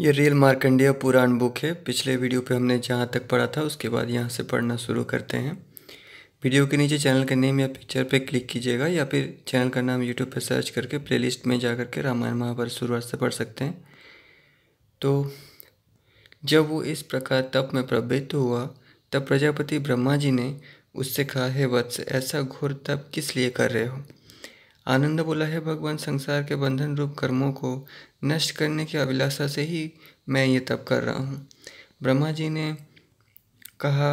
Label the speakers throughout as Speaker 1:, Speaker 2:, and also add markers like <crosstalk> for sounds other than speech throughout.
Speaker 1: ये रेल मार्कंडेय पुराण बुक है पिछले वीडियो पे हमने जहाँ तक पढ़ा था उसके बाद यहाँ से पढ़ना शुरू करते हैं वीडियो के नीचे चैनल के नेम या पिक्चर पे क्लिक कीजिएगा या फिर चैनल का नाम यूट्यूब पे सर्च करके प्लेलिस्ट में जा के रामायण महाभारत शुरुआत से पढ़ सकते हैं तो जब वो इस प्रकार तप में प्रवृत्त हुआ तब प्रजापति ब्रह्मा जी ने उससे कहा है वत्स ऐसा घोर तप किस लिए कर रहे हो आनंद बोला है भगवान संसार के बंधन रूप कर्मों को नष्ट करने की अभिलाषा से ही मैं ये तप कर रहा हूँ ब्रह्मा जी ने कहा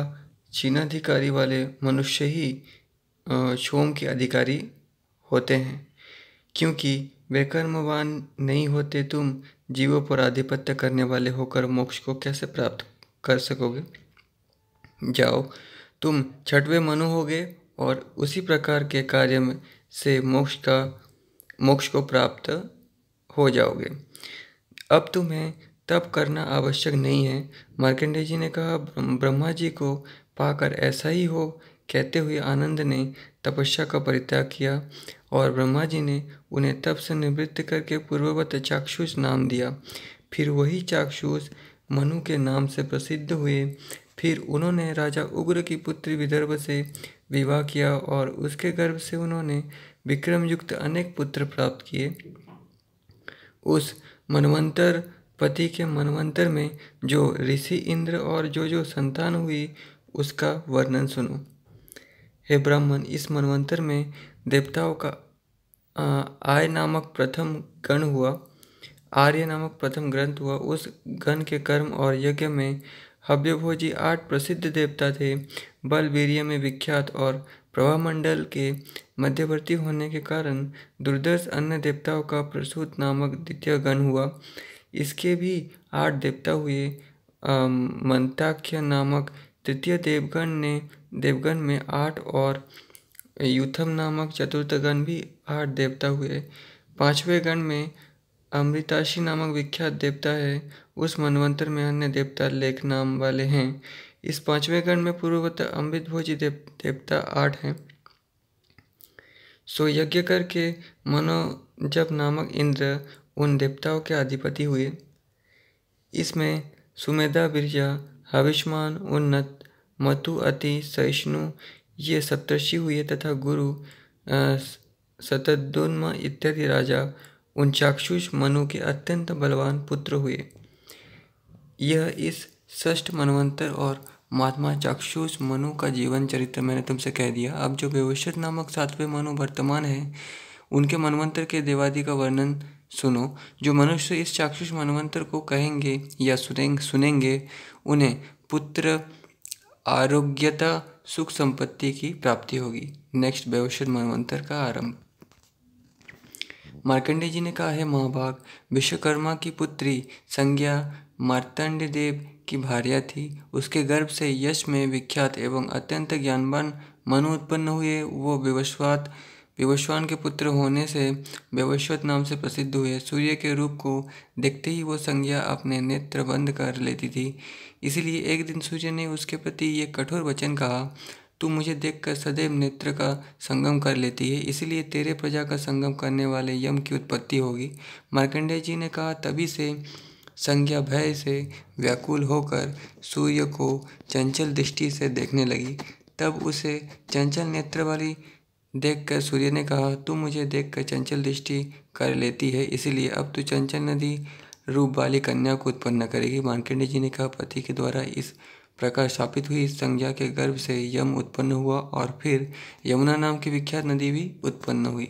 Speaker 1: चीनाधिकारी वाले मनुष्य ही क्षोम के अधिकारी होते हैं क्योंकि वे कर्मवान नहीं होते तुम जीवों पर आधिपत्य करने वाले होकर मोक्ष को कैसे प्राप्त कर सकोगे जाओ तुम छठवें मनु होगे और उसी प्रकार के कार्य में से मोक्ष का मोक्ष को प्राप्त हो जाओगे अब तुम्हें तप करना आवश्यक नहीं है मार्कंडे जी ने कहा ब्रह्मा जी को पाकर ऐसा ही हो कहते हुए आनंद ने तपस्या का परित्याग किया और ब्रह्मा जी ने उन्हें तप से निवृत्त करके पूर्ववत चाक्षुष नाम दिया फिर वही चाक्षुष मनु के नाम से प्रसिद्ध हुए फिर उन्होंने राजा उग्र की पुत्री विदर्भ से विवाह किया और उसके गर्भ से उन्होंने विक्रमयुक्त अनेक पुत्र प्राप्त किए उस मनवंतर पति के मनवंतर में जो ऋषि इंद्र और जो जो संतान हुई उसका वर्णन सुनो हे ब्राह्मण इस मनवंतर में देवताओं का आय नामक प्रथम गण हुआ आर्य नामक प्रथम ग्रंथ हुआ उस गण के कर्म और यज्ञ में हव्यभोजी आठ प्रसिद्ध देवता थे बलबेरिया में विख्यात और प्रभामंडल के मध्यवर्ती होने के कारण दुर्दर्श अन्य देवताओं का प्रसूत नामक द्वितीय गण हुआ इसके भी आठ देवता हुए मंताख्य नामक तृतीय देवगण ने देवगण में आठ और यूथम नामक चतुर्थ गण भी आठ देवता हुए पांचवें गण में अमृताशी नामक विख्यात देवता है उस मनवंतर में अन्य देवता लेख नाम वाले हैं इस पांचवें गण में पूर्ववत अमृत भोजी देव देवता आठ हैं सो यज्ञ करके मनोजब नामक इंद्र उन देवताओं के अधिपति हुए इसमें सुमेधा बिरजा हविष्मान उन्नत मतु अति सहिष्णु ये सप्तर्षि हुए तथा गुरु सतदुन्म इत्यादि राजा उन चाक्षुष मनु के अत्यंत बलवान पुत्र हुए यह इस षष्ठ मनवंतर और महात्मा चाक्षुष मनु का जीवन चरित्र मैंने तुमसे कह दिया अब जो व्यवस्थित नामक सातवें मनु वर्तमान हैं उनके मनवंतर के देवादि का वर्णन सुनो जो मनुष्य इस चाक्षुष मनवंतर को कहेंगे या सुनेंगे सुनेंगे उन्हें पुत्र आरोग्यता सुख संपत्ति की प्राप्ति होगी नेक्स्ट व्यवस्थित मनवंतर का आरंभ मार्कंडे जी ने कहा है महाभाग विश्वकर्मा की पुत्री संज्ञा मार्तंड देव की भार्या थी उसके गर्भ से यश में विख्यात एवं अत्यंत ज्ञानवान मनु उत्पन्न हुए वो विवश्वात विवश्वान के पुत्र होने से विवस्वत नाम से प्रसिद्ध हुए सूर्य के रूप को देखते ही वो संज्ञा अपने नेत्र बंद कर लेती थी इसलिए एक दिन सूर्य ने उसके प्रति ये कठोर वचन कहा तू मुझे देखकर सदैव नेत्र का संगम कर लेती है इसलिए तेरे प्रजा का संगम करने वाले यम की उत्पत्ति होगी मार्कंडेय जी ने कहा तभी से संज्ञा भय से व्याकुल होकर सूर्य को चंचल दृष्टि से देखने लगी तब उसे चंचल नेत्र वाली देखकर सूर्य ने कहा तू मुझे देखकर चंचल दृष्टि कर लेती है इसलिए अब तू चंचल नदी रूप वाली कन्या को उत्पन्न करेगी मार्कंडेय जी ने कहा पति के द्वारा इस प्रकार स्थापित हुई इस संज्ञा के गर्भ से यम उत्पन्न हुआ और फिर यमुना नाम की विख्यात नदी भी उत्पन्न हुई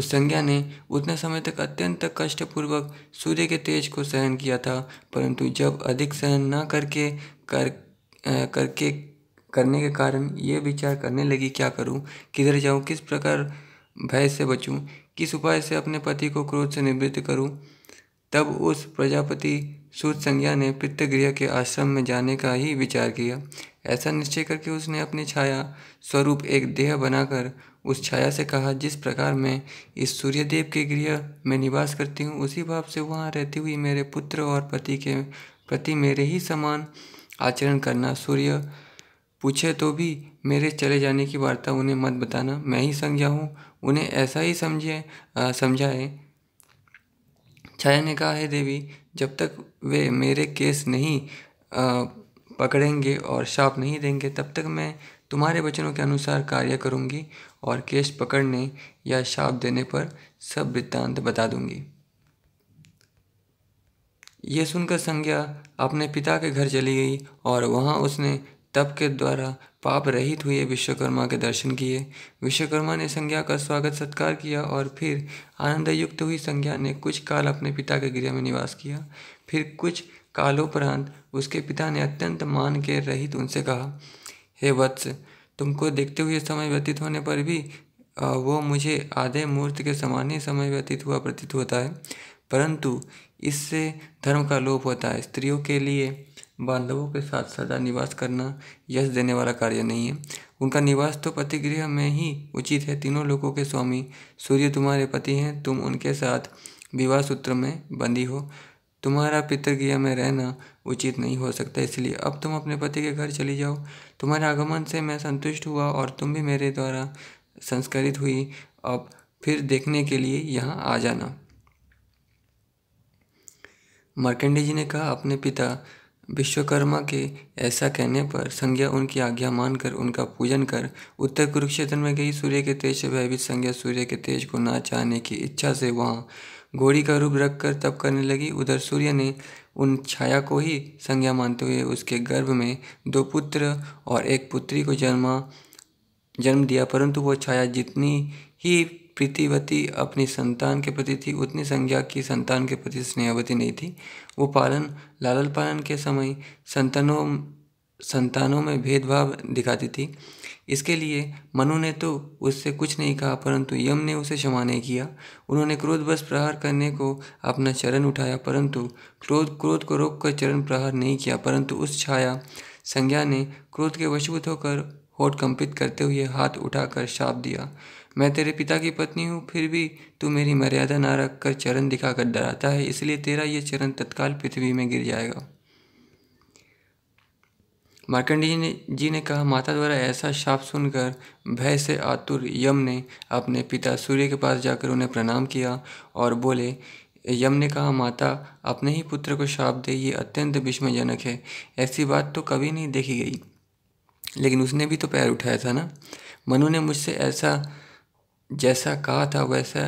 Speaker 1: उस संज्ञा ने उतने समय तक अत्यंत कष्टपूर्वक सूर्य के तेज को सहन किया था परंतु जब अधिक सहन न करके कर करके करने के कारण ये विचार करने लगी क्या करूं किधर जाऊं किस प्रकार भय से बचूं किस उपाय से अपने पति को क्रोध से निवृत्त करूं तब उस प्रजापति सूर्य संज्ञा ने पितृगृह के आश्रम में जाने का ही विचार किया ऐसा निश्चय करके उसने अपनी छाया स्वरूप एक देह बनाकर उस छाया से कहा जिस प्रकार मैं इस सूर्यदेव के गृह में निवास करती हूँ उसी भाव से वहाँ रहती हुई मेरे पुत्र और पति के प्रति मेरे ही समान आचरण करना सूर्य पूछे तो भी मेरे चले जाने की वार्ता उन्हें मत बताना मैं ही संज्ञा हूँ उन्हें ऐसा ही समझे समझाएँ छाया ने कहा है देवी जब तक वे मेरे केस नहीं पकड़ेंगे और शाप नहीं देंगे तब तक मैं तुम्हारे वचनों के अनुसार कार्य करूंगी और केस पकड़ने या शाप देने पर सब वृत्तांत बता दूंगी ये सुनकर संज्ञा अपने पिता के घर चली गई और वहाँ उसने तप के द्वारा पाप रहित हुए विश्वकर्मा के दर्शन किए विश्वकर्मा ने संज्ञा का स्वागत सत्कार किया और फिर आनंदयुक्त हुई संज्ञा ने कुछ काल अपने पिता के गृह में निवास किया फिर कुछ कालोपरांत उसके पिता ने अत्यंत मान के रहित उनसे कहा हे वत्स तुमको देखते हुए समय व्यतीत होने पर भी वो मुझे आधे मूर्त के समान ही समय व्यतीत हुआ प्रतीत होता है परंतु इससे धर्म का लोप होता है स्त्रियों के लिए बांधवों के साथ सदा निवास करना यश देने वाला कार्य नहीं है उनका निवास तो पतिगृह में ही उचित है तीनों लोगों के स्वामी सूर्य तुम्हारे पति हैं तुम उनके साथ विवाह सूत्र में बंदी हो तुम्हारा पितृगृह में रहना उचित नहीं हो सकता इसलिए अब तुम अपने पति के घर चली जाओ तुम्हारे आगमन से मैं संतुष्ट हुआ और तुम भी मेरे द्वारा संस्कारित हुई अब फिर देखने के लिए यहाँ आ जाना मार्कंडे जी ने कहा अपने पिता विश्वकर्मा के ऐसा कहने पर संज्ञा उनकी आज्ञा मानकर उनका पूजन कर उत्तर कुरुक्षेत्र में गई सूर्य के तेज से भयभीत संज्ञा सूर्य के तेज को ना चाहने की इच्छा से वहाँ घोड़ी का रूप रख कर तप करने लगी उधर सूर्य ने उन छाया को ही संज्ञा मानते हुए उसके गर्भ में दो पुत्र और एक पुत्री को जन्मा जन्म दिया परंतु वो छाया जितनी ही प्रीतिवती अपनी संतान के प्रति थी उतनी संज्ञा की संतान के प्रति स्नेहवती नहीं थी वो पालन लालन पालन के समय संतानों संतानों में भेदभाव दिखाती थी इसके लिए मनु ने तो उससे कुछ नहीं कहा परंतु यम ने उसे क्षमा नहीं किया उन्होंने क्रोधवश प्रहार करने को अपना चरण उठाया परंतु क्रोध क्रोध को रोक कर चरण प्रहार नहीं किया परंतु उस छाया संज्ञा ने क्रोध के वशीभूत होकर होठ कंपित करते हुए हाथ उठाकर शाप दिया मैं तेरे पिता की पत्नी हूँ फिर भी तू मेरी मर्यादा ना रख कर चरण दिखाकर डराता है इसलिए तेरा यह चरण तत्काल पृथ्वी में गिर जाएगा मार्कंडी ने जी ने कहा माता द्वारा ऐसा शाप सुनकर भय से आतुर यम ने अपने पिता सूर्य के पास जाकर उन्हें प्रणाम किया और बोले यम ने कहा माता अपने ही पुत्र को शाप दे ये अत्यंत विस्मयजनक है ऐसी बात तो कभी नहीं देखी गई लेकिन उसने भी तो पैर उठाया था ना मनु ने मुझसे ऐसा जैसा कहा था वैसा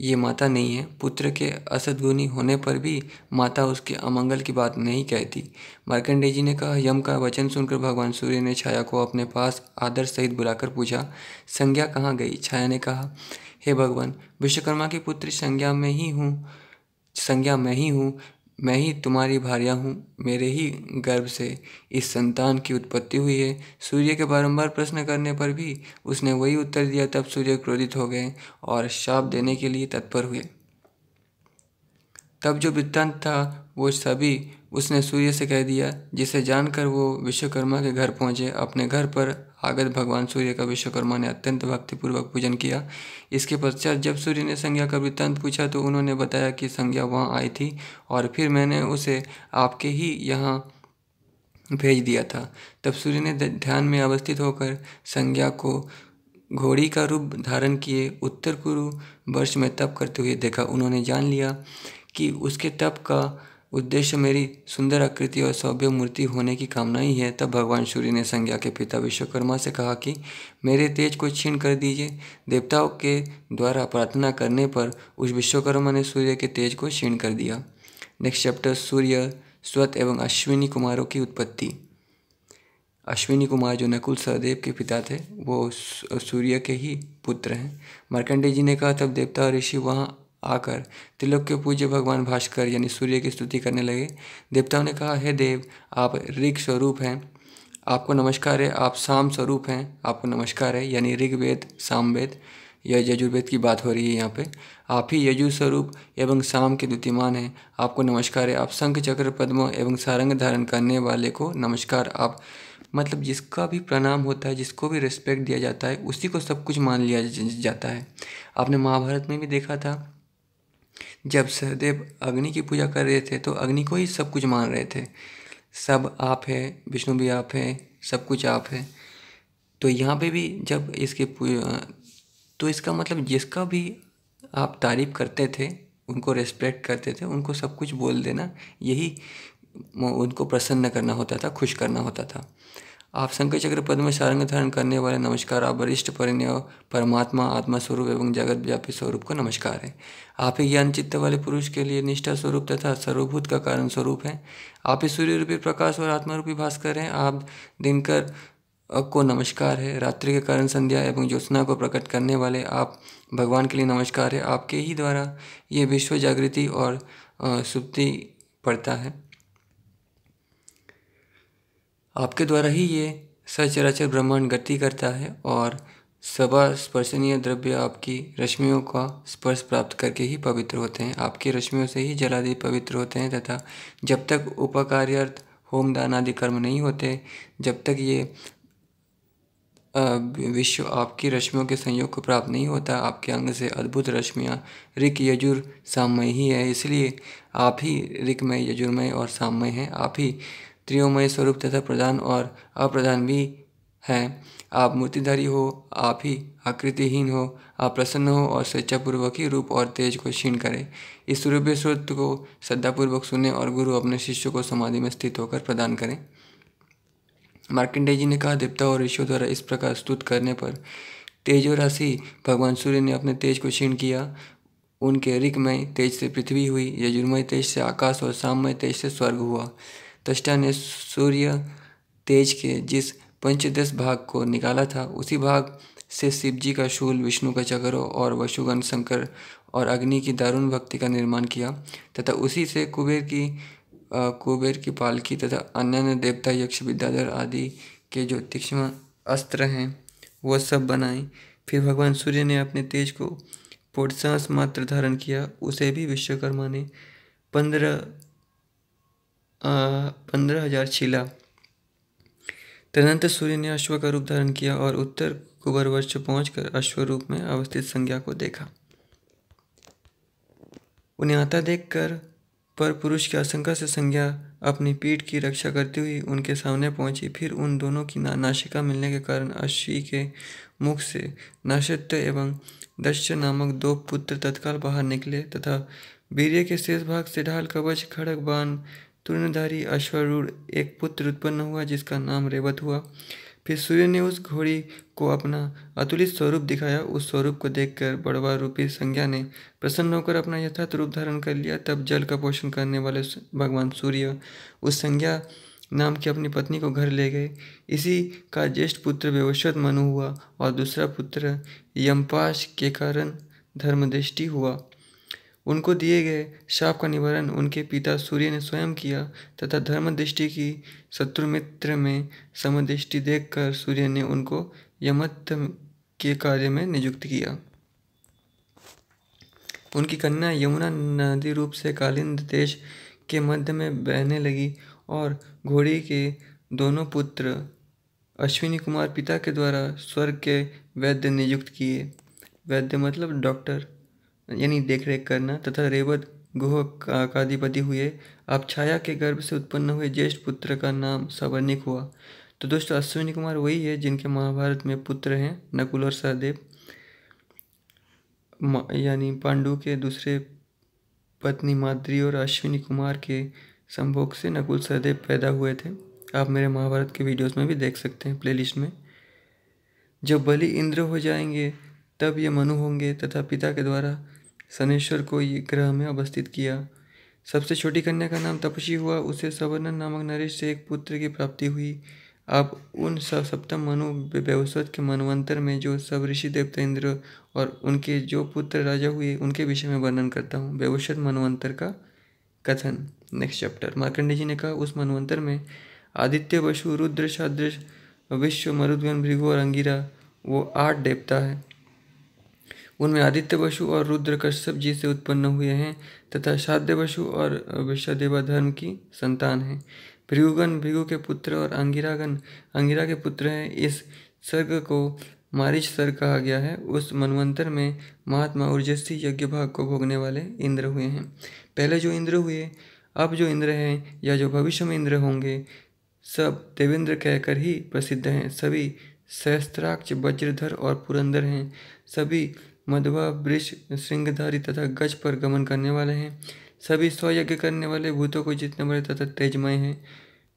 Speaker 1: ये माता नहीं है पुत्र के असदगुणी होने पर भी माता उसके अमंगल की बात नहीं कहती मार्कंडे जी ने कहा यम का वचन सुनकर भगवान सूर्य ने छाया को अपने पास आदर सहित बुलाकर पूछा संज्ञा कहाँ गई छाया ने कहा हे भगवान विश्वकर्मा की पुत्र संज्ञा में ही हूँ संज्ञा मैं ही हूँ मैं ही तुम्हारी भारिया हूँ मेरे ही गर्भ से इस संतान की उत्पत्ति हुई है सूर्य के बारंबार प्रश्न करने पर भी उसने वही उत्तर दिया तब सूर्य क्रोधित हो गए और शाप देने के लिए तत्पर हुए तब जो वृत्तांत था वो सभी उसने सूर्य से कह दिया जिसे जानकर वो विश्वकर्मा के घर पहुँचे अपने घर पर आगत भगवान सूर्य का विश्वकर्मा ने अत्यंत भक्तिपूर्वक पूजन किया इसके पश्चात जब सूर्य ने संज्ञा का वृत्तांत पूछा तो उन्होंने बताया कि संज्ञा वहाँ आई थी और फिर मैंने उसे आपके ही यहाँ भेज दिया था तब सूर्य ने ध्यान में अवस्थित होकर संज्ञा को घोड़ी का रूप धारण किए उत्तर पूर्व वर्ष में तप करते हुए देखा उन्होंने जान लिया कि उसके तप का उद्देश्य मेरी सुंदर आकृति और सौभ्य मूर्ति होने की कामना ही है तब भगवान सूर्य ने संज्ञा के पिता विश्वकर्मा से कहा कि मेरे तेज को छीन कर दीजिए देवताओं के द्वारा प्रार्थना करने पर उस विश्वकर्मा ने सूर्य के तेज को छीन कर दिया नेक्स्ट चैप्टर सूर्य स्वत एवं अश्विनी कुमारों की उत्पत्ति अश्विनी कुमार जो नकुल सहदेव के पिता थे वो सूर्य के ही पुत्र हैं मार्कंडे जी ने कहा तब देवता और ऋषि वहाँ आकर त्रिलोक के पूज्य भगवान भास्कर यानी सूर्य की स्तुति करने लगे देवताओं ने कहा हे देव आप ऋग स्वरूप हैं आपको नमस्कार है आप साम स्वरूप हैं आपको नमस्कार है यानी ऋग्वेद सामवेद या यजुर्वेद की बात हो रही है यहाँ पे आप ही यजु स्वरूप एवं शाम के द्वितीयमान हैं आपको नमस्कार है आप शंख चक्र पद्म एवं सारंग धारण करने वाले को नमस्कार आप मतलब जिसका भी प्रणाम होता है जिसको भी रिस्पेक्ट दिया जाता है उसी को सब कुछ मान लिया जाता है आपने महाभारत में भी देखा था जब सहदेव अग्नि की पूजा कर रहे थे तो अग्नि को ही सब कुछ मान रहे थे सब आप है विष्णु भी आप है सब कुछ आप है तो यहाँ पे भी जब इसके तो इसका मतलब जिसका भी आप तारीफ करते थे उनको रेस्पेक्ट करते थे उनको सब कुछ बोल देना यही उनको प्रसन्न करना होता था खुश करना होता था आप शंकर चक्र पद में सारंग धारण करने वाले नमस्कार आप वरिष्ठ परिणय परमात्मा आत्मा स्वरूप एवं जगत व्यापी स्वरूप को नमस्कार है आप ही ज्ञान चित्त वाले पुरुष के लिए निष्ठा स्वरूप तथा सर्वभूत का कारण स्वरूप है आप ही सूर्य रूपी प्रकाश और आत्मा रूपी भास्कर हैं आप दिनकर को नमस्कार है रात्रि के कारण संध्या एवं ज्योत्ना को प्रकट करने वाले आप भगवान के लिए नमस्कार है आपके ही द्वारा ये विश्व जागृति और सुप्ति पड़ता है आपके द्वारा ही ये सचराचर ब्रह्मांड गति करता है और सभा स्पर्शनीय द्रव्य आपकी रश्मियों का स्पर्श प्राप्त करके ही पवित्र होते हैं आपकी रश्मियों से ही जलादि पवित्र होते हैं तथा जब तक उपकार्यर्थ होम दान आदि कर्म नहीं होते जब तक ये विश्व आपकी रश्मियों के संयोग को प्राप्त नहीं होता आपके अंग से अद्भुत रश्मियाँ ऋक यजुर सामय ही है इसलिए आप ही ऋक्मय यजुर्मय और सामय हैं आप ही त्रियोमय स्वरूप तथा प्रधान और अप्रधान भी हैं आप मूर्तिधारी हो आप ही आकृतिहीन हो आप प्रसन्न हो और स्वेच्छापूर्वक ही रूप और तेज को क्षीण करें इस स्वरूप स्रोत को श्रद्धापूर्वक सुने और गुरु अपने शिष्य को समाधि में स्थित होकर प्रदान करें मार्किंडे जी ने कहा देवता और ऋषियों द्वारा इस प्रकार स्तुत करने पर तेजो राशि भगवान सूर्य ने अपने तेज को क्षीण किया उनके रिकमय तेज से पृथ्वी हुई यजुर्मय तेज से आकाश और साममय तेज से स्वर्ग हुआ त्वष्टा ने सूर्य तेज के जिस पंचदश भाग को निकाला था उसी भाग से शिवजी का शूल विष्णु का चक्र और वशुगण शंकर और अग्नि की दारुण भक्ति का निर्माण किया तथा उसी से कुबेर की आ, कुबेर की पालकी तथा अन्य देवता यक्ष विद्याधर आदि के जो तीक्ष्म अस्त्र हैं वह सब बनाए फिर भगवान सूर्य ने अपने तेज को पोटसांस मात्र धारण किया उसे भी विश्वकर्मा ने पंद्रह पंद्रह हजार छीला तदनंतर सूर्य ने अश्व का रूप धारण किया और उत्तर वर्ष पहुंचकर अश्व रूप में अवस्थित संज्ञा को देखा उन्हें आता देखकर पर पुरुष की आशंका से संज्ञा अपनी पीठ की रक्षा करती हुई उनके सामने पहुंची फिर उन दोनों की ना, नाशिका मिलने के कारण अश्वी के मुख से नाशत्य एवं दश्य नामक दो पुत्र तत्काल बाहर निकले तथा वीर्य के शेष भाग से ढाल कवच खड़क बान तूर्णधारी अश्वरूढ़ एक पुत्र उत्पन्न हुआ जिसका नाम रेवत हुआ फिर सूर्य ने उस घोड़ी को अपना अतुलित स्वरूप दिखाया उस स्वरूप को देखकर बड़वा रूपी संज्ञा ने प्रसन्न होकर अपना यथार्थ रूप धारण कर लिया तब जल का पोषण करने वाले भगवान सूर्य उस संज्ञा नाम की अपनी पत्नी को घर ले गए इसी का ज्येष्ठ पुत्र व्यवस्थित मनु हुआ और दूसरा पुत्र यमपाश के कारण धर्मदृष्टि हुआ उनको दिए गए शाप का निवारण उनके पिता सूर्य ने स्वयं किया तथा धर्मदृष्टि की शत्रुमित्र में समदृष्टि देखकर सूर्य ने उनको यमत्त के कार्य में नियुक्त किया उनकी कन्या यमुना नदी रूप से कालिंद देश के मध्य में बहने लगी और घोड़ी के दोनों पुत्र अश्विनी कुमार पिता के द्वारा स्वर्ग के वैद्य नियुक्त किए वैद्य मतलब डॉक्टर यानी देख रेख करना तथा रेवत गुह का अधिपति हुए अब छाया के गर्भ से उत्पन्न हुए ज्येष्ठ पुत्र का नाम सवर्णिक हुआ तो दोस्तों अश्विनी कुमार वही है जिनके महाभारत में पुत्र हैं नकुल और सहदेव यानी पांडु के दूसरे पत्नी माद्री और अश्विनी कुमार के संभोग से नकुल सहदेव पैदा हुए थे आप मेरे महाभारत के वीडियोस में भी देख सकते हैं प्लेलिस्ट में जब बलि इंद्र हो जाएंगे तब ये मनु होंगे तथा पिता के द्वारा शनेश्वर को ये ग्रह में अवस्थित किया सबसे छोटी कन्या का नाम तपसी हुआ उसे सवर्णन नामक नरेश से एक पुत्र की प्राप्ति हुई अब उन सप्तम मनु व्यवस्थ के मनवंतर में जो सब ऋषि देवता इंद्र और उनके जो पुत्र राजा हुए उनके विषय में वर्णन करता हूँ व्यवस्थित मनवंतर का कथन नेक्स्ट चैप्टर मार्कंडे जी ने कहा उस मनवंतर में आदित्य वसु रुद्र सादृश विश्व मरुद्वन भृगु और अंगिरा वो आठ देवता है उनमें आदित्य वसु और रुद्र कश्यप जी से उत्पन्न हुए हैं तथा शाद्य वसु और विश्वदेवा धर्म की संतान हैं भृगुगण भृगु के पुत्र और अंगिरागन अंगिरा के पुत्र हैं इस सर्ग को मारिच सर कहा गया है उस मनवंतर में महात्मा ऊर्जस्वी यज्ञ भाग को भोगने वाले इंद्र हुए हैं पहले जो इंद्र हुए अब जो इंद्र हैं या जो भविष्य में इंद्र होंगे सब देवेंद्र कहकर ही प्रसिद्ध हैं सभी सहस्त्राक्ष वज्रधर और पुरंदर हैं सभी मधुवा वृक्ष सिंहधारी तथा गज पर गमन करने वाले हैं सभी स्वयज्ञ करने वाले भूतों को जितने बड़े तथा तेजमय हैं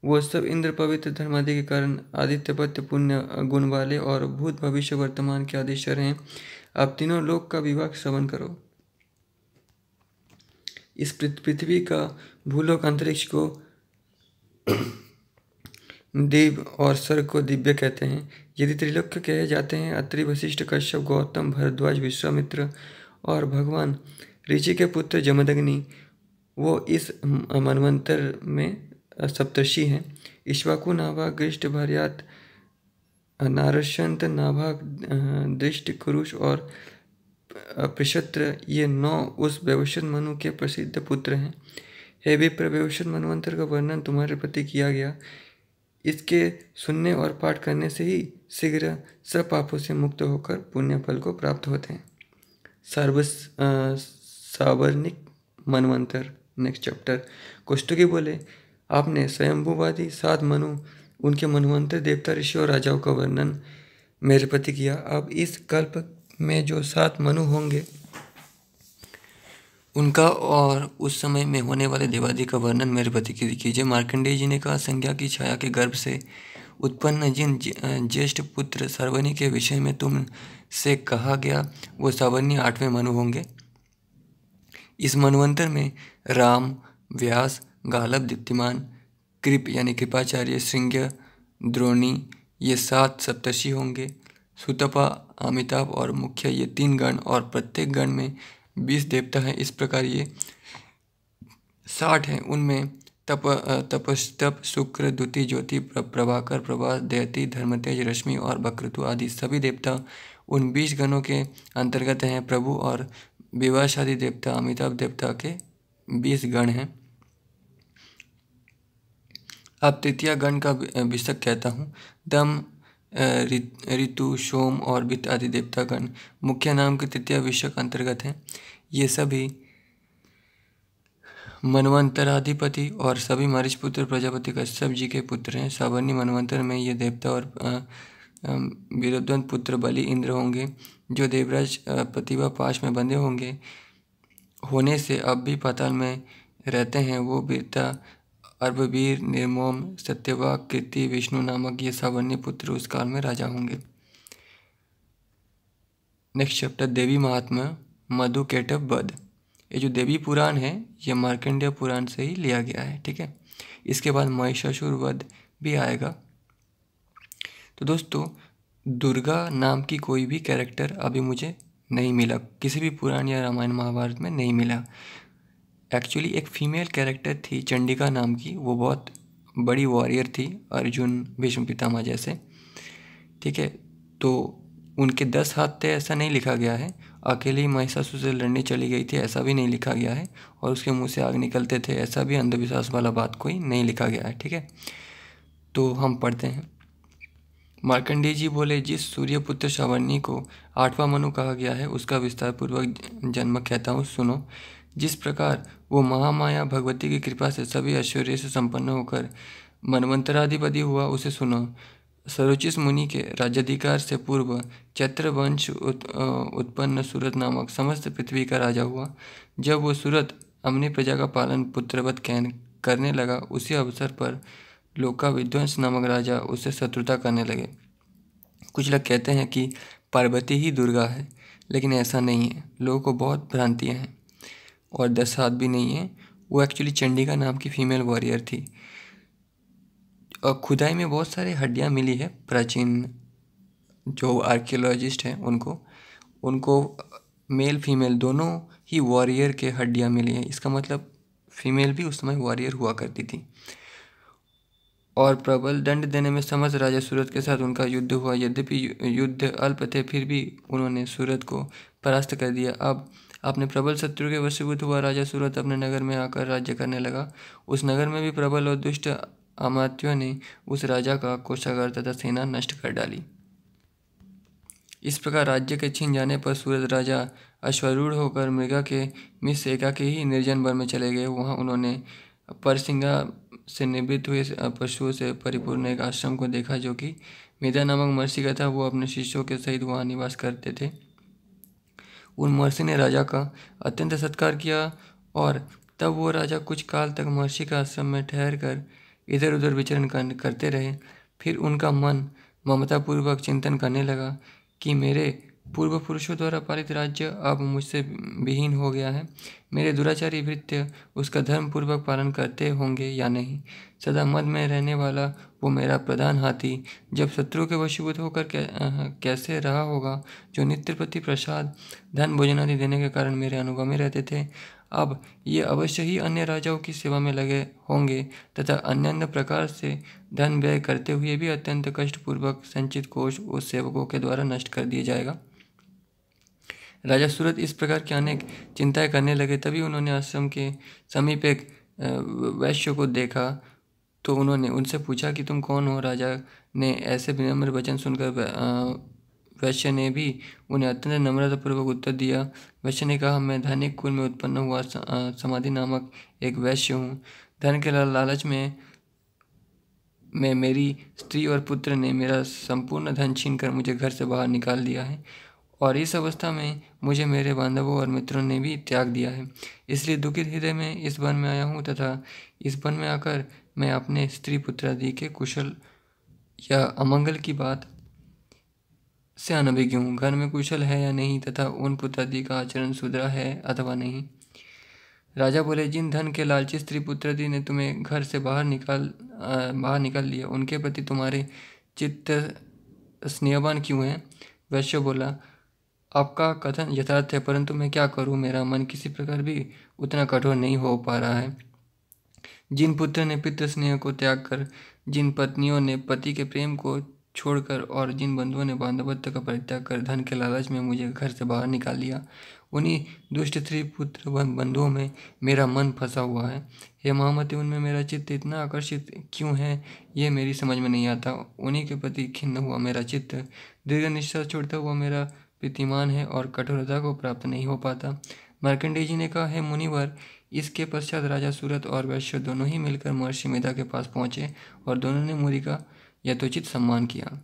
Speaker 1: वो सब इंद्र पवित्र धर्मादि के कारण आदित्य पत्य पुण्य गुण वाले और भूत भविष्य वर्तमान के आदिश्वर हैं आप तीनों लोक का विवाह श्रवन करो इस पृथ्वी का भूलोक अंतरिक्ष को <clears throat> देव और स्वर्ग को दिव्य कहते हैं यदि त्रिलोक्य कहे जाते हैं अत्रि वशिष्ठ कश्यप गौतम भरद्वाज विश्वामित्र और भगवान ऋषि के पुत्र जमदग्नि वो इस मनवंतर में सप्तषि हैं इश्वाकु नाभा गृष्ट भर्यात नारशंत नाभा दृष्ट कुरुष और प्रशत्र ये नौ उस व्यवशन मनु के प्रसिद्ध पुत्र हैं हे विप्र व्यवशन मनवंतर का वर्णन तुम्हारे प्रति किया गया इसके सुनने और पाठ करने से ही शीघ्र सब पापों से मुक्त होकर पुण्य फल को प्राप्त होते हैं सर्व सावर्णिक मनवंतर नेक्स्ट चैप्टर की बोले आपने स्वयंभूवादी सात मनु उनके मनवंतर देवता ऋषि और राजाओं का वर्णन मेरे प्रति किया अब इस कल्प में जो सात मनु होंगे उनका और उस समय में होने वाले देवादी का वर्णन मेरे पति कीजिए मार्कंडेय जी ने कहा संज्ञा की छाया के गर्भ से उत्पन्न जिन ज्येष्ठ पुत्र सार्वनी के विषय में तुम से कहा गया वो सावर्णी आठवें मनु होंगे इस मनुवंतर में राम व्यास गालब दीप्तिमान कृप यानी कृपाचार्य श्रृंग्य द्रोणी ये सात सप्तषि होंगे सुतपा अमिताभ और मुख्य ये तीन गण और प्रत्येक गण में बीस देवता हैं इस प्रकार ये साठ हैं उनमें तप तपस्तप शुक्र द्वितीय ज्योति प्रभाकर प्रभा देती धर्मतेज रश्मि और बकृतु आदि सभी देवता उन बीस गणों के अंतर्गत हैं प्रभु और विवाहशादी देवता अमिताभ देवता के बीस गण हैं अब तृतीय गण का विषक कहता हूँ दम ऋतु सोम और ऑर्बित आदि देवतागण मुख्य नाम के तृतीय विषय के अंतर्गत हैं ये सभी मनवंतराधिपति और सभी पुत्र प्रजापति कश्यप जी के पुत्र हैं सावर्णी मनवंतर में ये देवता और वीरद्वंत पुत्र बलि इंद्र होंगे जो देवराज प्रतिभा पाश में बंधे होंगे होने से अब भी पाताल में रहते हैं वो वीरता अर्भवीर निर्मोम सत्यवा कीर्ति विष्णु नामक ये सब अन्य पुत्र उस काल में राजा होंगे नेक्स्ट चैप्टर देवी महात्मा मधु केटव बध ये जो देवी पुराण है ये मार्कंडेय पुराण से ही लिया गया है ठीक है इसके बाद महिषासुर वध भी आएगा तो दोस्तों दुर्गा नाम की कोई भी कैरेक्टर अभी मुझे नहीं मिला किसी भी पुराण या रामायण महाभारत में नहीं मिला एक्चुअली एक फ़ीमेल कैरेक्टर थी चंडिका नाम की वो बहुत बड़ी वॉरियर थी अर्जुन भीष्म पितामह जैसे ठीक है तो उनके दस हाथ थे ऐसा नहीं लिखा गया है अकेले ही महिषासुर से लड़ने चली गई थी ऐसा भी नहीं लिखा गया है और उसके मुंह से आग निकलते थे ऐसा भी अंधविश्वास वाला बात कोई नहीं लिखा गया है ठीक है तो हम पढ़ते हैं मार्कंडे जी बोले जिस सूर्यपुत्र सावर्णी को आठवां मनु कहा गया है उसका विस्तार पूर्वक जन्म कहता हूँ सुनो जिस प्रकार वो महामाया भगवती की कृपा से सभी ऐश्वर्य से संपन्न होकर मनवंतराधिपति हुआ उसे सुनो सरुचिस मुनि के राज्याधिकार से पूर्व चैत्रवंश उत, उत्पन्न सूरत नामक समस्त पृथ्वी का राजा हुआ जब वो सूरत अमनी प्रजा का पालन पुत्रवत कहन करने लगा उसी अवसर पर लोका विध्वंस नामक राजा उससे शत्रुता करने लगे कुछ लोग कहते हैं कि पार्वती ही दुर्गा है लेकिन ऐसा नहीं है लोगों को बहुत भ्रांतियाँ हैं और दस हाथ भी नहीं है वो एक्चुअली चंडिका नाम की फीमेल वॉरियर थी और खुदाई में बहुत सारे हड्डियाँ मिली है प्राचीन जो आर्कियोलॉजिस्ट हैं उनको उनको मेल फीमेल दोनों ही वॉरियर के हड्डियाँ मिली हैं इसका मतलब फीमेल भी उस समय वॉरियर हुआ करती थी और प्रबल दंड देने में समझ राजा सूरत के साथ उनका युद्ध हुआ यद्यपि युद्ध अल्प थे फिर भी उन्होंने सूरत को परास्त कर दिया अब अपने प्रबल शत्रु के वशीभूत हुआ राजा सूरत अपने नगर में आकर राज्य करने लगा उस नगर में भी प्रबल और दुष्ट अमात्यों ने उस राजा का कोषागार तथा सेना नष्ट कर डाली इस प्रकार राज्य के छीन जाने पर सूरत राजा अश्वरूढ़ होकर मृगा के मिस एका के ही निर्जन वन में चले गए वहाँ उन्होंने परसिंगा से निवृत्त हुए पशुओं से परिपूर्ण एक आश्रम को देखा जो कि मेधा नामक मर्सी का था वो अपने शिष्यों के सहित वहाँ निवास करते थे उन महर्षि ने राजा का अत्यंत सत्कार किया और तब वो राजा कुछ काल तक महर्षि का आश्रम में ठहर कर इधर उधर विचरण करते रहे फिर उनका मन ममतापूर्वक चिंतन करने लगा कि मेरे पूर्व पुरुषों द्वारा पालित राज्य अब मुझसे विहीन हो गया है मेरे दुराचारी वृत्त उसका धर्म पूर्वक पालन करते होंगे या नहीं सदा मद में रहने वाला वो मेरा प्रधान हाथी जब शत्रु के वशीभूत होकर कैसे रहा होगा जो नित्य प्रति प्रसाद धन भोजन आदि देने के कारण मेरे अनुभव रहते थे अब ये अवश्य ही अन्य राजाओं की सेवा में लगे होंगे तथा अन्य अन्य प्रकार से धन व्यय करते हुए भी अत्यंत कष्टपूर्वक संचित कोष उस सेवकों के द्वारा नष्ट कर दिया जाएगा राजा सूरत इस प्रकार की अनेक चिंताएं करने लगे तभी उन्होंने आश्रम के समीप एक वैश्य को देखा तो उन्होंने उनसे पूछा कि तुम कौन हो राजा ने ऐसे विनम्र वचन सुनकर वैश्य ने भी उन्हें अत्यंत नम्रतापूर्वक उत्तर दिया वैश्य ने कहा मैं धनिक कुल में उत्पन्न हुआ समाधि नामक एक वैश्य हूँ धन के लालच में मैं मेरी स्त्री और पुत्र ने मेरा संपूर्ण धन छीन कर मुझे घर से बाहर निकाल दिया है और इस अवस्था में मुझे मेरे बांधवों और मित्रों ने भी त्याग दिया है इसलिए दुखित हृदय में इस वन में आया हूँ तथा इस वन में आकर मैं अपने स्त्री पुत्र आदि के कुशल या अमंगल की बात से अनभिज्ञ हूँ घर में कुशल है या नहीं तथा उन पुत्र आदि का आचरण सुधरा है अथवा नहीं राजा बोले जिन धन के लालची स्त्री पुत्र आदि ने तुम्हें घर से बाहर निकाल आ, बाहर निकाल लिया उनके प्रति तुम्हारे चित्त स्नेहवान क्यों हैं वैश्य बोला आपका कथन यथार्थ है परंतु मैं क्या करूँ मेरा मन किसी प्रकार भी उतना कठोर नहीं हो पा रहा है जिन पुत्र ने पितृ स्नेह को त्याग कर जिन पत्नियों ने पति के प्रेम को छोड़कर और जिन बंधुओं ने बांधवत्व का परित्याग कर धन के लालच में मुझे घर से बाहर निकाल लिया उन्हीं दुष्ट स्त्री पुत्र बंधुओं में मेरा मन फंसा हुआ है हे महामति उनमें मेरा चित्त इतना आकर्षित क्यों है ये मेरी समझ में नहीं आता उन्हीं के प्रति खिन्न हुआ मेरा चित्त दीर्घ निश्वास छोड़ता हुआ मेरा प्रतिमान है और कठोरता को प्राप्त नहीं हो पाता मार्कंडे जी ने कहा है मुनिवर इसके पश्चात राजा सूरत और वैश्य दोनों ही मिलकर महर्षि मेधा के पास पहुँचे और दोनों ने मुनि का यथोचित सम्मान किया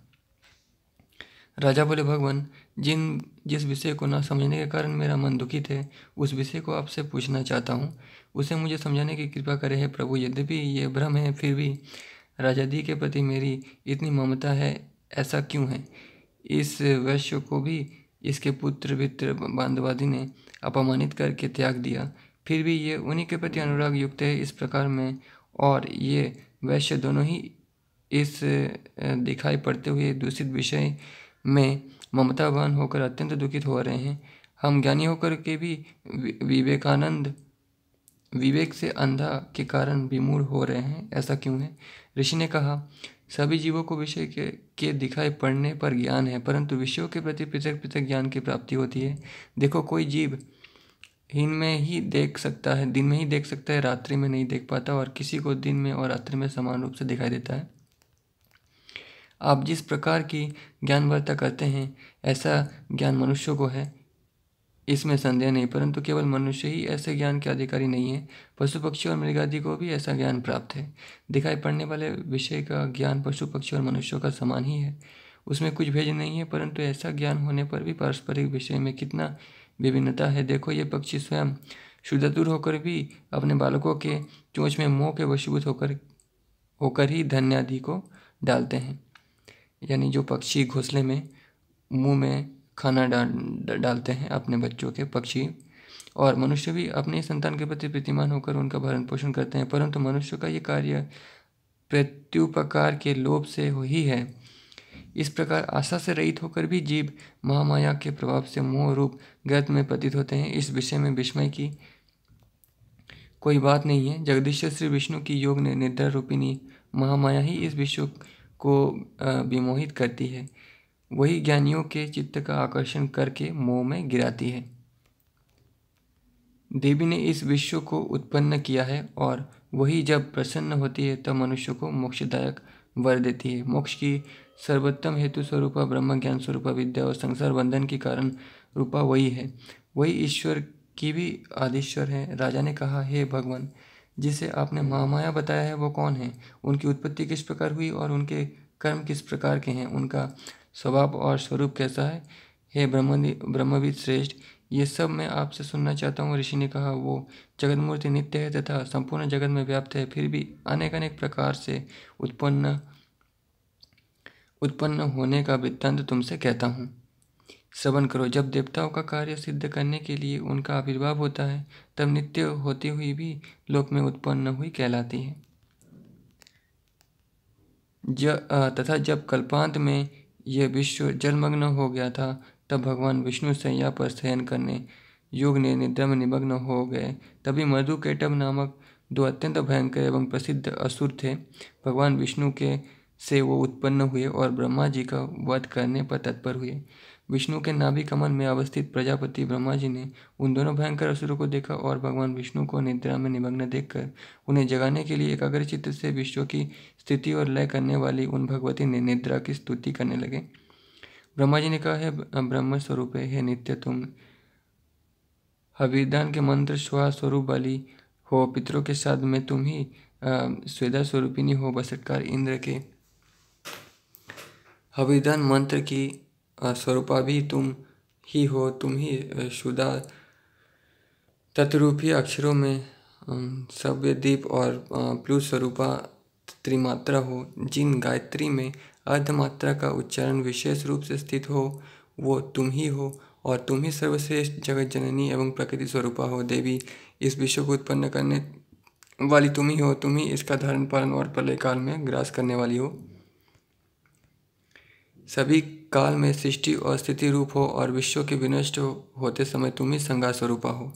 Speaker 1: राजा बोले भगवान जिन जिस विषय को ना समझने के कारण मेरा मन दुखी थे उस विषय को आपसे पूछना चाहता हूँ उसे मुझे समझाने की कृपा करे है प्रभु यद्यपि ये भ्रम है फिर भी राजा दी के प्रति मेरी इतनी ममता है ऐसा क्यों है इस वैश्य को भी इसके पुत्र वित्र बांधवादी ने अपमानित करके त्याग दिया फिर भी ये उन्हीं के प्रति अनुराग युक्त है इस प्रकार में और ये वैश्य दोनों ही इस दिखाई पड़ते हुए दूषित विषय में ममतावान होकर अत्यंत दुखित हो रहे हैं हम ज्ञानी होकर के भी विवेकानंद विवेक से अंधा के कारण विमूढ़ हो रहे हैं ऐसा क्यों है ऋषि ने कहा सभी जीवों को विषय के के दिखाई पड़ने पर ज्ञान है परंतु विषयों के प्रति पृथक पृथक ज्ञान की प्राप्ति होती है देखो कोई जीव हिन में ही देख सकता है दिन में ही देख सकता है रात्रि में नहीं देख पाता और किसी को दिन में और रात्रि में समान रूप से दिखाई देता है आप जिस प्रकार की ज्ञानवर्ता करते हैं ऐसा ज्ञान मनुष्यों को है इसमें संदेह नहीं परंतु केवल मनुष्य ही ऐसे ज्ञान के अधिकारी नहीं है पशु पक्षी और मृगादि को भी ऐसा ज्ञान प्राप्त है दिखाई पड़ने वाले विषय का ज्ञान पशु पक्षी और मनुष्यों का समान ही है उसमें कुछ भेद नहीं है परंतु ऐसा ज्ञान होने पर भी पारस्परिक विषय में कितना विभिन्नता है देखो ये पक्षी स्वयं शुद्धतुर होकर भी अपने बालकों के चोंच में मोह के वशीभूत होकर होकर ही धन्यादि को डालते हैं यानी जो पक्षी घोंसले में मुंह में खाना डाल डालते हैं अपने बच्चों के पक्षी और मनुष्य भी अपने संतान के प्रति प्रतिमान होकर उनका भरण पोषण करते हैं परंतु मनुष्य का ये कार्य प्रत्युपकार के लोभ से ही है इस प्रकार आशा से रहित होकर भी जीव महामाया के प्रभाव से मोह रूप गर्त में पतित होते हैं इस विषय में विस्मय की कोई बात नहीं है जगदीश्वर श्री विष्णु की योग ने निद्रा रूपिणी महामाया ही इस विश्व को विमोहित करती है वही ज्ञानियों के चित्त का आकर्षण करके मोह में गिराती है देवी ने इस विश्व को उत्पन्न किया है और वही जब प्रसन्न होती है तब तो मनुष्य को मोक्षदायक वर देती है मोक्ष की सर्वोत्तम हेतु स्वरूप ब्रह्म ज्ञान स्वरूप विद्या और संसार बंधन के कारण रूपा वही है वही ईश्वर की भी आदिश्वर है राजा ने कहा हे भगवान जिसे आपने महामाया बताया है वो कौन है उनकी उत्पत्ति किस प्रकार हुई और उनके कर्म किस प्रकार के हैं उनका स्वभाव और स्वरूप कैसा है हे ब्रह्म ब्रह्मविद श्रेष्ठ ये सब मैं आपसे सुनना चाहता हूँ ऋषि ने कहा वो जगतमूर्ति नित्य है तथा संपूर्ण जगत में व्याप्त है फिर भी अनेक अनेक प्रकार से उत्पन्न उत्पन्न होने का वृत्तांत तुमसे कहता हूँ श्रवण करो जब देवताओं का कार्य सिद्ध करने के लिए उनका आविर्भाव होता है तब नित्य होती हुई भी लोक में उत्पन्न हुई कहलाती है ज तथा जब कल्पांत में यह विश्व जलमग्न हो गया था तब भगवान विष्णु सैया पर शयन करने योग ने निद्रा में निमग्न हो गए तभी मधुकेटव नामक दो अत्यंत भयंकर एवं प्रसिद्ध असुर थे भगवान विष्णु के से वो उत्पन्न हुए और ब्रह्मा जी का वध करने पर तत्पर हुए विष्णु के नाभि कमल में अवस्थित प्रजापति ब्रह्मा जी ने उन दोनों भयंकर असुरों को देखा और भगवान विष्णु को निद्रा में निमग्न देखकर उन्हें जगाने के लिए एकाग्र चित्त से विश्व की स्थिति और लय करने वाली उन भगवती ने निद्रा की स्तुति करने लगे ब्रह्मा जी ने कहा है ब्रह्म स्वरूप है नित्य तुम हविदान के मंत्र स्वा स्वरूप वाली हो पितरों के साथ में तुम ही स्वेदा स्वरूपिणी हो बसटकार इंद्र के हविदान मंत्र की स्वरूपा भी तुम ही हो तुम ही शुदा तत्रूपी अक्षरों में सव्य दीप और प्लू स्वरूपा त्रिमात्रा हो जिन गायत्री में अर्धमात्रा का उच्चारण विशेष रूप से स्थित हो वो तुम ही हो और तुम ही सर्वश्रेष्ठ जगत जननी एवं प्रकृति स्वरूपा हो देवी इस विश्व को उत्पन्न करने वाली तुम ही हो तुम ही इसका धारण पालन और प्रलय काल में ग्रास करने वाली हो सभी काल में सृष्टि और स्थिति रूप हो और विश्व के विनष्ट होते समय तुम ही संगा स्वरूपा हो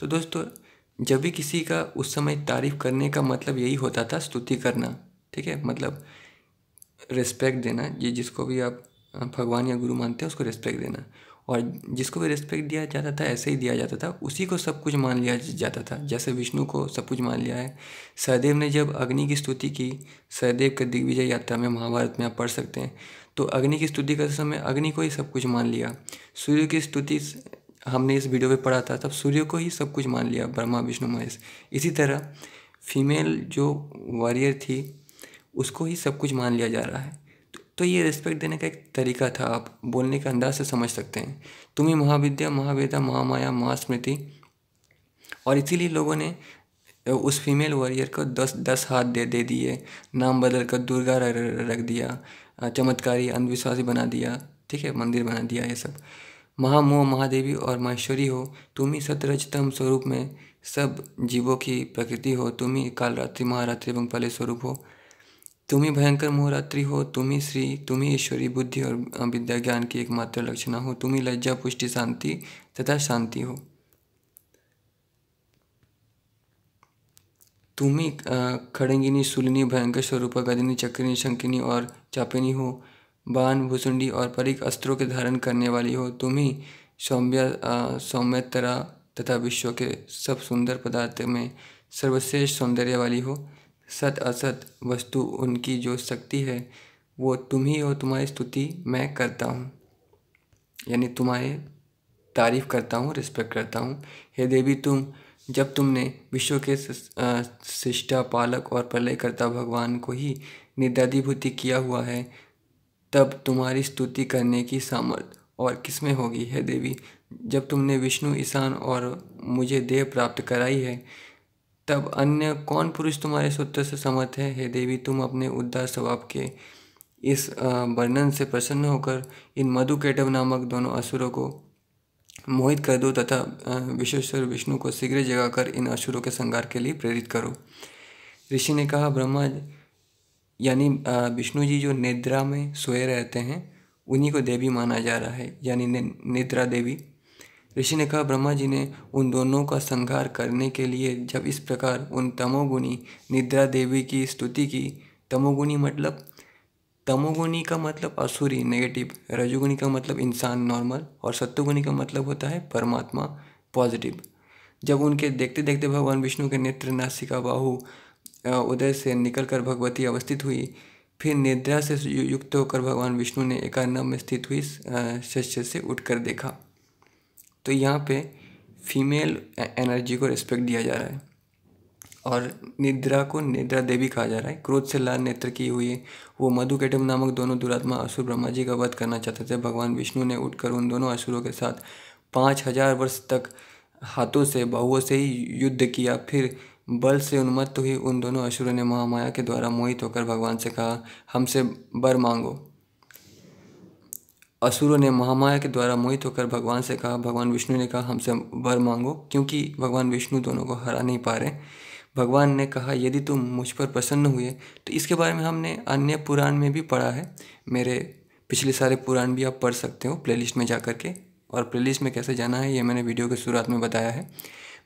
Speaker 1: तो दोस्तों जब भी किसी का उस समय तारीफ करने का मतलब यही होता था स्तुति करना ठीक है मतलब रिस्पेक्ट देना ये जिसको भी आप भगवान या गुरु मानते हैं उसको रिस्पेक्ट देना और जिसको भी रिस्पेक्ट दिया जाता था ऐसे ही दिया जाता था उसी को सब कुछ मान लिया जाता था जैसे विष्णु को सब कुछ मान लिया है सहदेव ने जब अग्नि की स्तुति की सहदेव का दिग्विजय यात्रा में महाभारत में आप पढ़ सकते हैं तो अग्नि की स्तुति करते समय अग्नि को ही सब कुछ मान लिया सूर्य की स्तुति हमने इस वीडियो में पढ़ा था तब सूर्य को ही सब कुछ मान लिया ब्रह्मा विष्णु महेश इसी तरह फीमेल जो वॉरियर थी उसको ही सब कुछ मान लिया जा रहा है तो ये रिस्पेक्ट देने का एक तरीका था आप बोलने के अंदाज से समझ सकते हैं तुम्हें महाविद्या महावेदा महामाया महास्मृति और इसीलिए लोगों ने उस फीमेल वॉरियर को दस दस हाथ दे दे दिए नाम बदल कर दुर्गा रख दिया चमत्कारी अंधविश्वासी बना दिया ठीक है मंदिर बना दिया ये सब महामोह महादेवी और माहेश्वरी हो तुम ही सतरजतम स्वरूप में सब जीवों की प्रकृति हो तुम ही कालरात्रि महारात्रि एवं पले स्वरूप हो तुम ही भयंकर मोहरात्रि हो तुम ही श्री तुम ही ईश्वरी बुद्धि और विद्या ज्ञान की एकमात्र लक्षणा हो तुम ही लज्जा पुष्टि शांति तथा शांति हो तुम ही खड़ंगिनी सुलिनी भयंकर स्वरूप गदिनी चक्रिनी शंकिनी और चापिनी हो बाण भुसुंडी और परिक अस्त्रों के धारण करने वाली हो तुम ही सौम्य सौम्यतरा तथा विश्व के सब सुंदर पदार्थ में सर्वश्रेष्ठ सौंदर्य वाली हो सत असत वस्तु उनकी जो शक्ति है वो तुम ही हो तुम्हारी स्तुति मैं करता हूँ यानी तुम्हारे तारीफ करता हूँ रिस्पेक्ट करता हूँ हे देवी तुम जब तुमने विश्व के शिष्टा पालक और प्रलयकर्ता भगवान को ही निर्दाधिभूति किया हुआ है तब तुम्हारी स्तुति करने की सामर्थ और किसमें होगी है देवी जब तुमने विष्णु ईशान और मुझे देह प्राप्त कराई है तब अन्य कौन पुरुष तुम्हारे सूत्र से समर्थ है हे देवी तुम अपने उद्धार स्वभाव के इस वर्णन से प्रसन्न होकर इन मधु केटव नामक दोनों असुरों को मोहित कर दो तथा विश्वेश्वर विष्णु को शीघ्र जगाकर इन असुरों के संगार के लिए प्रेरित करो ऋषि ने कहा ब्रह्मा यानी विष्णु जी जो निद्रा में सोए रहते हैं उन्हीं को देवी माना जा रहा है यानी निद्रा देवी ऋषि ने कहा ब्रह्मा जी ने उन दोनों का संहार करने के लिए जब इस प्रकार उन तमोगुणी निद्रा देवी की स्तुति की तमोगुणी मतलब तमोगुणी का मतलब असुरी नेगेटिव रजुगुणी का मतलब इंसान नॉर्मल और सत्योगुणी का मतलब होता है परमात्मा पॉजिटिव जब उनके देखते देखते भगवान विष्णु के नेत्र नासिका बाहु उदय से निकलकर भगवती अवस्थित हुई फिर निद्रा से युक्त होकर भगवान विष्णु ने एकान्नम में स्थित हुई शस्य से उठकर देखा तो यहाँ पे फीमेल एनर्जी को रिस्पेक्ट दिया जा रहा है और निद्रा को निद्रा देवी कहा जा रहा है क्रोध से लाल नेत्र की हुई वो मधु कैटम नामक दोनों दुरात्मा असुर ब्रह्मा जी का वध करना चाहते थे भगवान विष्णु ने उठकर उन दोनों असुरों के साथ पाँच हजार वर्ष तक हाथों से बाहुओं से ही युद्ध किया फिर बल से उन्मत्त हुई उन दोनों असुरों ने महामाया के द्वारा मोहित होकर भगवान से कहा हमसे बर मांगो असुरों ने महामाया के द्वारा मोहित होकर भगवान से कहा भगवान विष्णु ने कहा हमसे वर मांगो क्योंकि भगवान विष्णु दोनों को हरा नहीं पा रहे भगवान ने कहा यदि तुम मुझ पर प्रसन्न हुए तो इसके बारे में हमने अन्य पुराण में भी पढ़ा है मेरे पिछले सारे पुराण भी आप पढ़ सकते हो प्लेलिस्ट में जा कर के और प्लेलिस्ट में कैसे जाना है ये मैंने वीडियो के शुरुआत में बताया है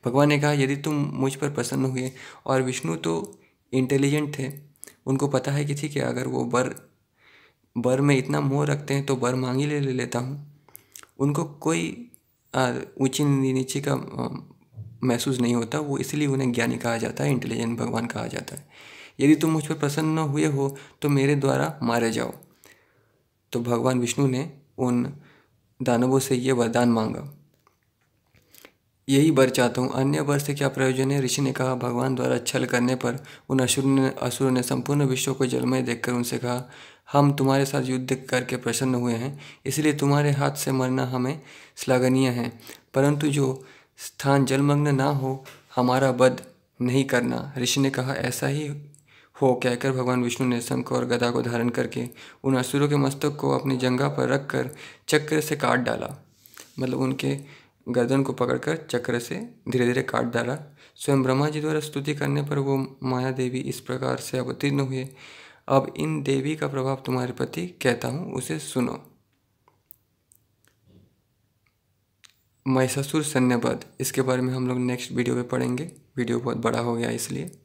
Speaker 1: भगवान ने कहा यदि तुम मुझ पर प्रसन्न हुए और विष्णु तो इंटेलिजेंट थे उनको पता है कि ठीक है अगर वो बर बर में इतना मोह रखते हैं तो बर मांग ही ले, ले लेता हूँ उनको कोई ऊंची नीचे का महसूस नहीं होता वो इसलिए उन्हें ज्ञानी कहा जाता है इंटेलिजेंट भगवान कहा जाता है यदि तुम मुझ पर प्रसन्न हुए हो तो मेरे द्वारा मारे जाओ तो भगवान विष्णु ने उन दानवों से ये वरदान मांगा यही वर चाहता हूँ अन्य वर से क्या प्रयोजन है ऋषि ने कहा भगवान द्वारा छल करने पर उन असुर ने असुर ने संपूर्ण विश्व को जलमय देखकर उनसे कहा हम तुम्हारे साथ युद्ध करके प्रसन्न हुए हैं इसलिए तुम्हारे हाथ से मरना हमें श्लाघनीय है परंतु जो स्थान जलमग्न ना हो हमारा वध नहीं करना ऋषि ने कहा ऐसा ही हो कहकर भगवान विष्णु ने शंख और गदा को धारण करके उन असुरों के मस्तक को अपनी जंगा पर रख कर चक्र से काट डाला मतलब उनके गर्दन को पकड़कर चक्र से धीरे धीरे काट डाला स्वयं ब्रह्मा जी द्वारा स्तुति करने पर वो माया देवी इस प्रकार से अवतीर्ण हुए अब इन देवी का प्रभाव तुम्हारे प्रति कहता हूँ उसे सुनो महिषासुर सन्यवाद इसके बारे में हम लोग नेक्स्ट वीडियो में पढ़ेंगे वीडियो बहुत बड़ा हो गया इसलिए